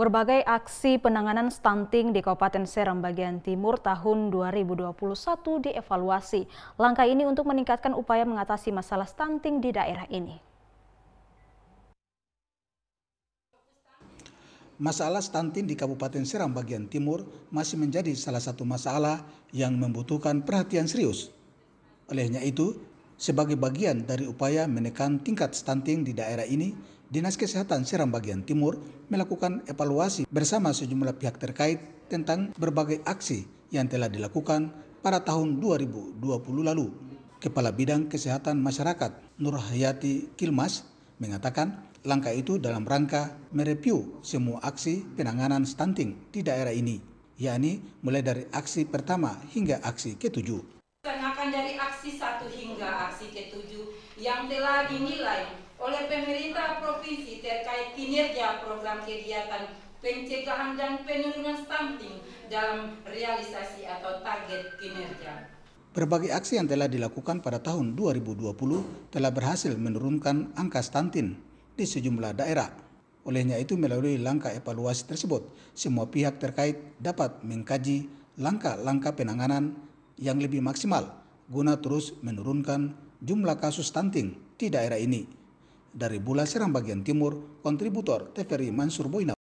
Berbagai aksi penanganan stunting di Kabupaten Seram bagian timur tahun 2021 dievaluasi. Langkah ini untuk meningkatkan upaya mengatasi masalah stunting di daerah ini. Masalah stunting di Kabupaten Seram bagian timur masih menjadi salah satu masalah yang membutuhkan perhatian serius. Olehnya itu, sebagai bagian dari upaya menekan tingkat stunting di daerah ini, Dinas Kesehatan Seram Bagian Timur melakukan evaluasi bersama sejumlah pihak terkait tentang berbagai aksi yang telah dilakukan pada tahun 2020 lalu. Kepala Bidang Kesehatan Masyarakat Nur Hayati Kilmas mengatakan langkah itu dalam rangka mereview semua aksi penanganan stunting di daerah ini, yakni mulai dari aksi pertama hingga aksi ketujuh. dari aksi satu hingga aksi ketujuh yang telah dinilai oleh pemerintah provinsi terkait kinerja program kegiatan pencegahan dan penurunan stunting dalam realisasi atau target kinerja. Berbagai aksi yang telah dilakukan pada tahun 2020 telah berhasil menurunkan angka stunting di sejumlah daerah. Olehnya itu melalui langkah evaluasi tersebut, semua pihak terkait dapat mengkaji langkah-langkah penanganan yang lebih maksimal guna terus menurunkan jumlah kasus stunting di daerah ini. Dari Bula bagian timur, kontributor TVRI Mansur Boyna